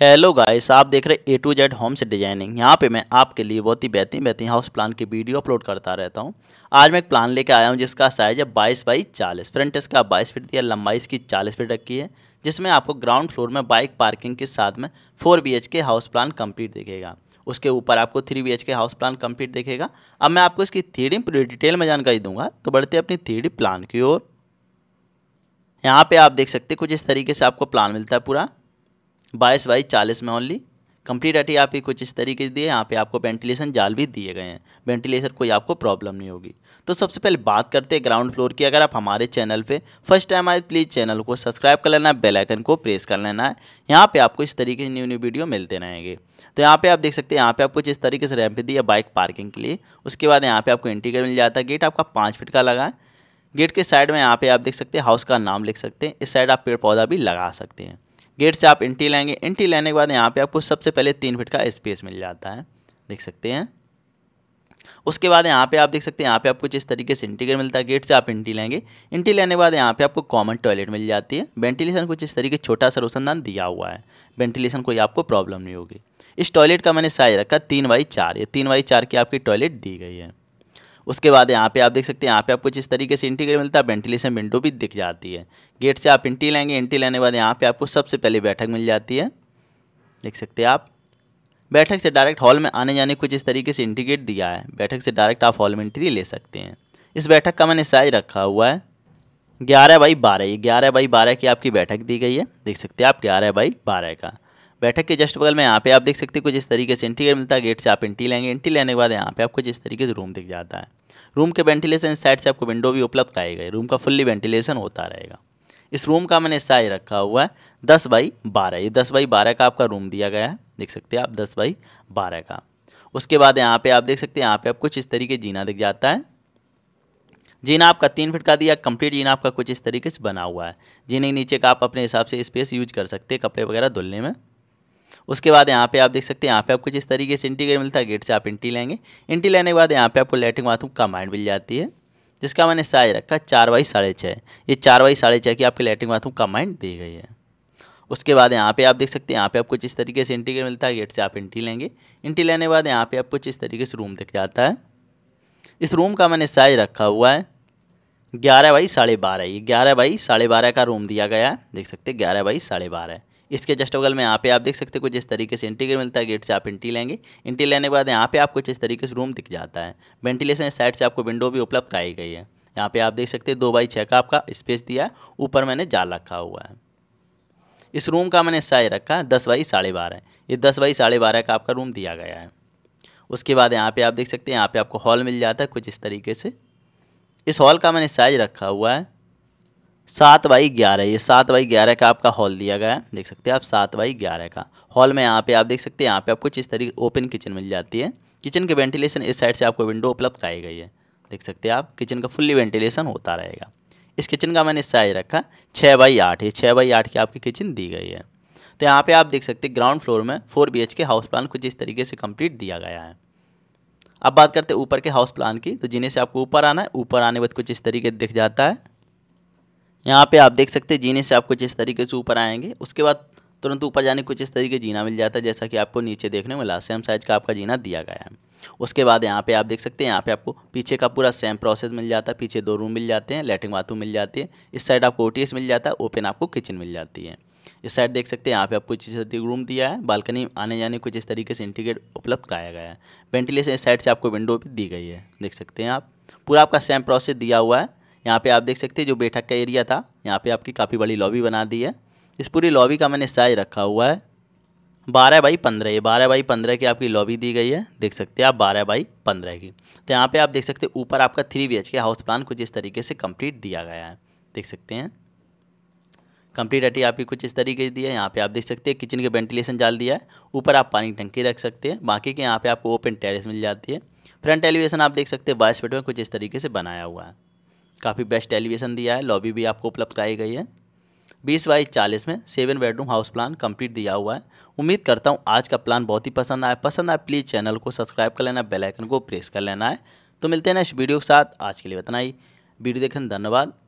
hello guys आप देख रहे ए टू जेड होम से डिजाइनिंग यहाँ पे मैं आपके लिए बहुत ही बेहतरीन बेहतरीन हाउस प्लान की वीडियो अपलोड करता रहता हूँ आज मैं एक प्लान लेके आया हूँ जिसका साइज़ है बाईस बाई चालीस फ्रंट इसका बाईस फीट दिया लंबाई इसकी चालीस फीट रखी है जिसमें आपको ग्राउंड फ्लोर में बाइक पार्किंग के साथ में four B K house plan complete दिखेगा उसके ऊपर आपको three B K house plan complete दिखेगा अब मैं आपको इसकी थ्री पूरी डिटेल में जानकारी दूंगा तो बढ़ते अपनी थ्री प्लान की ओर यहाँ पे आप देख सकते कुछ इस तरीके से आपको प्लान मिलता है पूरा बाईस बाई चालीस में ओनली कंप्लीट आप आपकी कुछ इस तरीके से दिए यहाँ पे आपको वेंटिलेशन जाल भी दिए गए हैं वेंटिलेशन कोई आपको प्रॉब्लम नहीं होगी तो सबसे पहले बात करते हैं ग्राउंड फ्लोर की अगर आप हमारे चैनल पे फर्स्ट टाइम आए प्लीज़ चैनल को सब्सक्राइब कर लेना बेल आइकन को प्रेस कर लेना है यहाँ पे आपको इस तरीके से न्यू न्यू वीडियो मिलते रहेंगे तो यहाँ पर आप देख सकते हैं यहाँ पर आप कुछ इस तरीके से रैम्प दिए बाइक पार्किंग के लिए उसके बाद यहाँ पर आपको इंटीग्रेट मिल जाता है गेट आपका पाँच फिट का लगा है गेट के साइड में यहाँ पर आप देख सकते हैं हाउस का नाम लिख सकते हैं इस साइड आप पेड़ पौधा भी लगा सकते हैं गेट से आप इंटी लेंगे इंटी लेने के बाद यहाँ पे आपको सबसे पहले तीन फिट का स्पेस मिल जाता है देख सकते हैं उसके बाद यहाँ पे आप देख सकते हैं यहाँ पे आपको जिस तरीके से इंटीग्रेट मिलता है गेट से आप इंटी लेंगे इंटी लेने के बाद यहाँ पे आपको कॉमन टॉयलेट मिल जाती है वेंटिलेशन कुछ इस तरीके छोटा सा रोशनदान दिया हुआ है वेंटिलेशन कोई आपको प्रॉब्लम नहीं होगी इस टॉयलेट का मैंने साइज रखा तीन बाई चार ये तीन बाई चार की आपकी टॉयलेट दी गई है उसके बाद यहाँ पे आप देख सकते हैं यहाँ पे आपको जिस तरीके से इंटीग्रेट मिलता है वेंटिलेशन विंडो भी दिख जाती है गेट से आप इंटी लेंगे इंटी लेने के बाद यहाँ पे आपको सबसे पहले बैठक मिल जाती है देख सकते हैं आप बैठक से डायरेक्ट हॉल में आने जाने को जिस तरीके से इंटीग्रेट दिया है बैठक से डायरेक्ट आप हॉल में एंट्री ले सकते हैं इस बैठक का मैंने साइज रखा हुआ है ग्यारह बाई बारह ये ग्यारह बाई बारह की आपकी बैठक दी गई है देख सकते हैं आप ग्यारह बाई बारह का बैठक के जस्ट बगल में यहाँ पे आप देख सकते हैं कुछ इस तरीके से इंटीरियर मिलता है गेट से आप एंट्री लेंगे एंट्री लेने के बाद यहाँ पे आपको जिस तरीके से रूम दिख जाता है रूम के वेंटिलेशन साइड से आपको विंडो भी उपलब्ध कराए गए रूम का फुल्ली वेंटिलेशन होता रहेगा इस रूम का मैंने साइज रखा हुआ है दस बाई बारह ये दस बाई बारह का आपका रूम दिया गया है देख सकते हैं आप दस बाई बारह का उसके बाद यहाँ पे आप देख सकते हैं यहाँ पे आप कुछ इस तरीके जीना दिख जाता है जीना आपका तीन फिट का दिया कंप्लीट जीना आपका कुछ इस तरीके से बना हुआ है जीने नीचे का आप अपने हिसाब से स्पेस यूज कर सकते हैं कपड़े वगैरह धुलने में उसके बाद यहाँ पे आप देख सकते हैं यहाँ पे आपको जिस तरीके से इंटीग्रेट मिलता है गेट से आप इंटी लेंगे इंटी लेने के बाद यहाँ पे आपको लेटिंग बाथरूम कमांड मिल जाती है जिसका मैंने साइज रखा चार बाई साढ़े छः ये चार बाई साढ़े छः की आपकी लेटिंग बाथरूम कमांड दी गई है उसके बाद यहाँ पे आप देख सकते हैं यहाँ पे आपको जिस तरीके से इंटीग्रेट मिलता है गेट से आप इंटी लेंगे इंटी लेने के बाद यहाँ पे आपको जिस तरीके से रूम दिख जाता है इस रूम का मैंने साइज रखा हुआ है ग्यारह बाई साढ़े बारह ये ग्यारह बाई साढ़े बारह का रूम दिया गया है देख सकते हैं ग्यारह बाई साढ़े बारह इसके जस्ट बगल में यहाँ पे आप देख सकते हैं कुछ इस तरीके से इंटीग्रेट मिलता है गेट से आप एंट्री लेंगे एंट्री लेने के बाद यहाँ पे आपको इस तरीके से रूम दिख जाता है वेंटिलेशन साइड से आपको विंडो भी उपलब्ध कराई गई है यहाँ पे आप देख सकते हैं दो बाई छः का आपका स्पेस दिया है ऊपर मैंने जाल रखा हुआ है इस रूम का मैंने साइज रखा है दस बाई साढ़े बारह ये दस बाई साढ़े बारह का आपका रूम दिया गया है उसके बाद यहाँ पर आप देख सकते हैं यहाँ पर आपको हॉल मिल जाता है कुछ इस तरीके से इस हॉल का मैंने साइज रखा हुआ है सात बाई ग्यारह ये सात बाई ग्यारह का आपका हॉल दिया गया है देख सकते हैं आप सात बाई ग्यारह का हॉल में यहाँ पे आप देख सकते हैं यहाँ पे आपको इस तरीके ओपन किचन मिल जाती है किचन के वेंटिलेशन इस साइड से आपको विंडो उपलब्ध कराई गई है देख सकते हैं आप किचन का फुल्ली वेंटिलेशन होता रहेगा इस किचन का मैंने साइज रखा छः बाई आठ ये छः बाई आठ की आपकी किचन दी गई है तो यहाँ पे आप देख सकते हैं ग्राउंड फ्लोर में four B K house plan कुछ इस तरीके से कंप्लीट दिया गया है अब बात करते हैं ऊपर के हाउस प्लान की तो जिन्हें से आपको ऊपर आना है ऊपर आने के बाद कुछ इस तरीके दिख जाता है यहाँ पे आप देख सकते हैं जीने से आप कुछ इस तरीके से ऊपर आएंगे उसके बाद तुरंत ऊपर जाने कुछ इस तरीके जीना मिल जाता है जैसा कि आपको नीचे देखने में मिला सेम साइज का आपका जीना दिया गया है उसके बाद यहाँ पे आप देख सकते हैं यहाँ पे आपको पीछे का पूरा सेम प्रोसेस मिल जाता है पीछे दो रूम मिल जाते हैं लेटरिन बाथरूम मिल जाती है इस साइड आपको ओ मिल जाता है ओपन आपको किचन मिल जाती है इस साइड देख सकते हैं यहाँ पे आपको इस तरीके रूम दिया है बालकनी आने जाने कुछ इस तरीके से इंटीग्रेट उपलब्ध कराया गया है वेंटिलेशन इस साइड से आपको विंडो भी दी गई है देख सकते हैं आप पूरा आपका सेम प्रोसेस दिया हुआ है यहाँ पे आप देख सकते हैं जो बैठक का एरिया था यहाँ पे आपकी काफ़ी बड़ी लॉबी बना दी है इस पूरी लॉबी का मैंने साइज रखा हुआ है बारह बाई पंद्रह ये बारह बाई पंद्रह की आपकी लॉबी दी गई है देख सकते हैं आप बारह बाई पंद्रह की तो यहाँ पे आप देख सकते हैं ऊपर आपका three B K house plan कुछ इस तरीके से कम्प्लीट दिया गया है देख सकते हैं कंप्लीट अटी आपकी कुछ इस तरीके से दी है यहाँ पे आप देख सकते हैं किचन के वेंटिलेशन डाल दिया है ऊपर आप पानी की टंकी रख सकते हैं बाकी के यहाँ पे आपको ओपन टेरेस मिल जाती है फ्रंट एलिवेशन आप देख सकते हैं बाईस फीट में कुछ इस तरीके से बनाया हुआ है काफ़ी बेस्ट एलिवेशन दिया है लॉबी भी आपको उपलब्ध कराई गई है बीस बाई चालीस में seven bedroom house plan complete दिया हुआ है उम्मीद करता हूँ आज का प्लान बहुत ही पसंद आया पसंद आए प्लीज़ चैनल को सब्सक्राइब कर लेना बेल आइकन को प्रेस कर लेना है तो मिलते हैं इस वीडियो के साथ आज के लिए बताना ही वीडियो देखने धन्यवाद